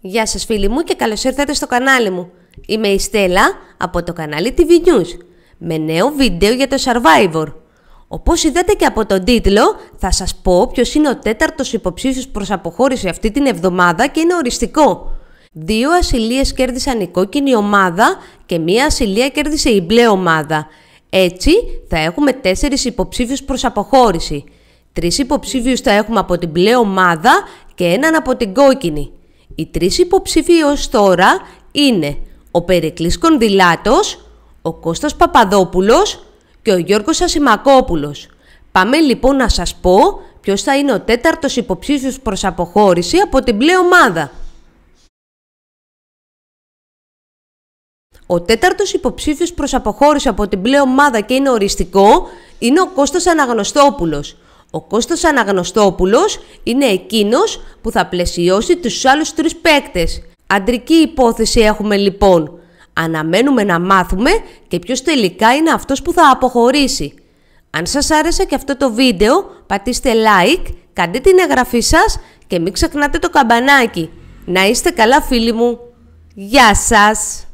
Γεια σας φίλοι μου και καλώς ήρθατε στο κανάλι μου. Είμαι η Στέλλα από το κανάλι TV News με νέο βίντεο για το Survivor. Όπως είδατε και από τον τίτλο θα σας πω ποιος είναι ο τέταρτος υποψήφιος προς αποχώρηση αυτή την εβδομάδα και είναι οριστικό. Δύο ασυλίες κέρδισαν η κόκκινη ομάδα και μία ασυλία κέρδισε η μπλε ομάδα. Έτσι θα έχουμε τέσσερις υποψήφιους προς αποχώρηση. Τρεις υποψήφιους θα έχουμε από την μπλε ομάδα και έναν από την κόκκινη. Οι τρεις υποψήφοι ως τώρα είναι ο Περικλής Κονδυλάτος, ο Κώστας Παπαδόπουλος και ο Γιώργος Ασημακόπουλος. Πάμε λοιπόν να σας πω ποιος θα είναι ο τέταρτος υποψήφιος προς αποχώρηση από την μπλε ομάδα. Ο τέταρτος υποψήφιος προς αποχώρηση από την μπλε ομάδα και είναι οριστικό είναι ο Κώστας Αναγνωστόπουλος. Ο Κώστας Αναγνωστόπουλος είναι εκείνος που θα πλαισιώσει τους άλλους τρεις παίκτες. Αντρική υπόθεση έχουμε λοιπόν. Αναμένουμε να μάθουμε και ποιος τελικά είναι αυτός που θα αποχωρήσει. Αν σας άρεσε και αυτό το βίντεο, πατήστε like, κάντε την εγγραφή σας και μην ξεχνάτε το καμπανάκι. Να είστε καλά φίλοι μου. Γεια σας!